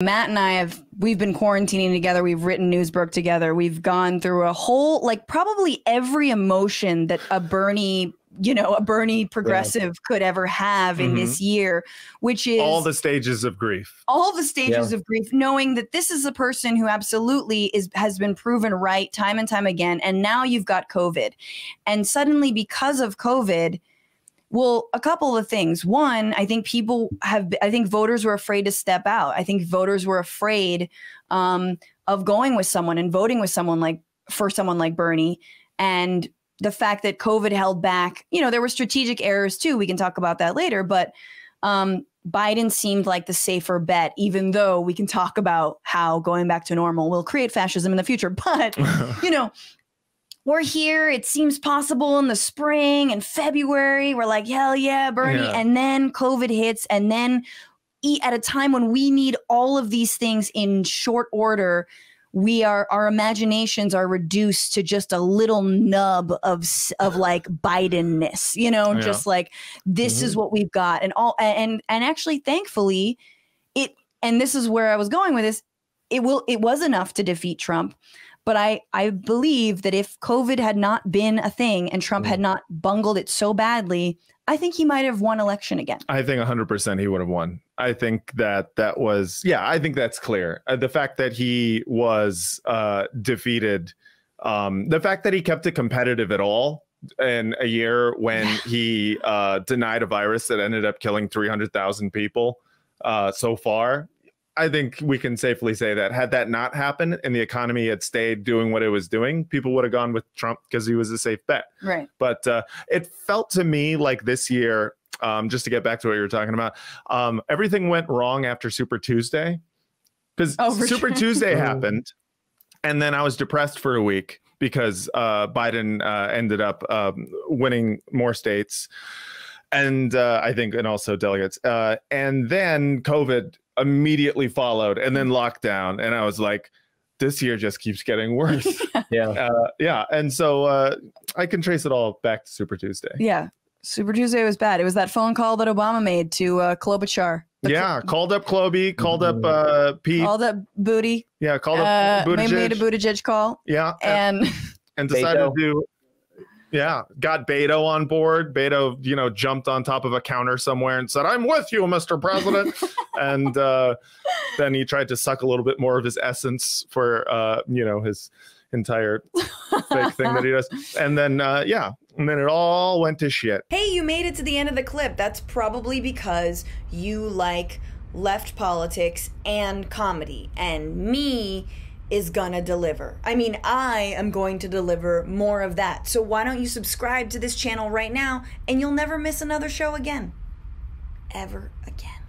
Matt and I have we've been quarantining together. We've written Newsbook together. We've gone through a whole like probably every emotion that a Bernie, you know, a Bernie progressive yeah. could ever have in mm -hmm. this mm-hmm. year, which is all the stages of grief. All the stages yeah. of grief, knowing that this is a person who absolutely is has been proven right time and time again and now you've got COVID. And suddenly because of COVID, well, a couple of things. One, I think people have, I think voters were afraid to step out. I think voters were afraid um, of going with someone and voting with someone like, for someone like Bernie. And the fact that COVID held back, you know, there were strategic errors too. We can talk about that later, but um, Biden seemed like the safer bet, even though we can talk about how going back to normal will create fascism in the future. But, you know, we're here. It seems possible in the spring and February. We're like, hell yeah, Bernie. Yeah. And then COVID hits, and then at a time when we need all of these things in short order we are our imaginations are reduced to just a little nub of of like Bidenness, you know, yeah. just like this mm-hmm. is what we've got, and all and and actually, thankfully, it and this is where I was going with this it will it was enough to defeat Trump. But I, I believe that if COVID had not been a thing and Trump mm. had not bungled it so badly, I think he might have won election again. I think 100% he would have won. I think that that was, yeah, I think that's clear. Uh, the fact that he was uh, defeated, um, the fact that he kept it competitive at all in a year when he uh, denied a virus that ended up killing 300,000 people uh, so far I think we can safely say that had that not happened and the economy had stayed doing what it was doing, people would have gone with Trump because he was a safe bet. Right. But uh, it felt to me like this year, um, just to get back to what you were talking about, um, everything went wrong after Super Tuesday because oh, Super sure. Tuesday oh. happened, and then I was depressed for a week because uh, Biden uh, ended up um, winning more states and uh, I think, and also delegates. Uh, and then COVID immediately followed, and then lockdown, and I was like, this year just keeps getting worse. yeah, uh, yeah, and so uh, I can trace it all back to Super Tuesday. Yeah, Super Tuesday was bad. It was that phone call that Obama made to uh, Klobuchar. yeah, called up Kloby, called up mm-hmm. uh, Pete, called up Booty. Yeah, called uh, up made a Buttigieg call. Yeah, and and, and decided Beto. to yeah, got Beto on board. Beto, you know, jumped on top of a counter somewhere and said, "I'm with you, Mr. President." and uh, then he tried to suck a little bit more of his essence for, uh, you know, his entire fake thing that he does. And then, uh, yeah, and then it all went to shit. Hey, you made it to the end of the clip. That's probably because you like left politics and comedy, and me is gonna deliver. I mean, I am going to deliver more of that. So why don't you subscribe to this channel right now and you'll never miss another show again? Ever again.